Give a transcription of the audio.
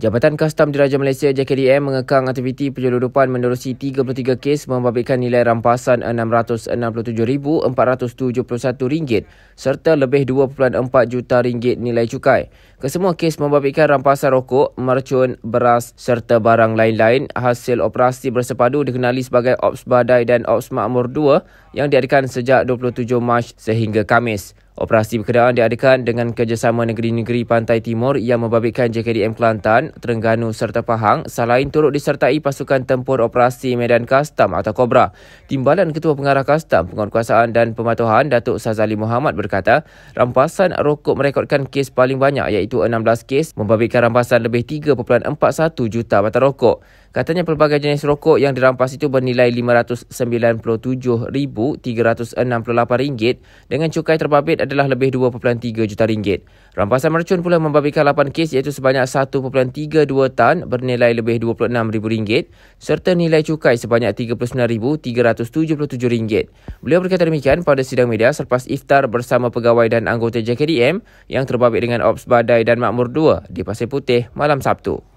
Jabatan Kastam Diraja Malaysia JKDM mengekang aktiviti penyeludupan menerusi 33 kes membabitkan nilai rampasan RM667,471 serta lebih 2.4 juta ringgit nilai cukai. Kesemua kes membabitkan rampasan rokok, mercun, beras serta barang lain-lain hasil operasi bersepadu dikenali sebagai Ops Badai dan Ops Makmur 2 yang diadakan sejak 27 Mac sehingga Kamis. Operasi perkenaan diadakan dengan kerjasama negeri-negeri pantai timur yang membabitkan JKDM Kelantan, Terengganu serta Pahang selain turut disertai pasukan tempur operasi Medan Kastam atau Kobra. Timbalan Ketua Pengarah Kastam, Penguatkuasaan dan Pematuhan Datuk Sazali Muhammad berkata, rampasan rokok merekodkan kes paling banyak iaitu 16 kes membabitkan rampasan lebih 3.41 juta batang rokok. Katanya pelbagai jenis rokok yang dirampas itu bernilai RM597,368 dengan cukai terbabit adalah lebih 2.3 juta ringgit. Rampasan mercun pula membabitkan 8 kes iaitu sebanyak 1.32 tan bernilai lebih RM26,000 serta nilai cukai sebanyak RM39,377. Beliau berkata demikian pada sidang media selepas iftar bersama pegawai dan anggota JKDM yang terbabit dengan Ops Badai dan Makmur 2 di Pasir Putih malam Sabtu.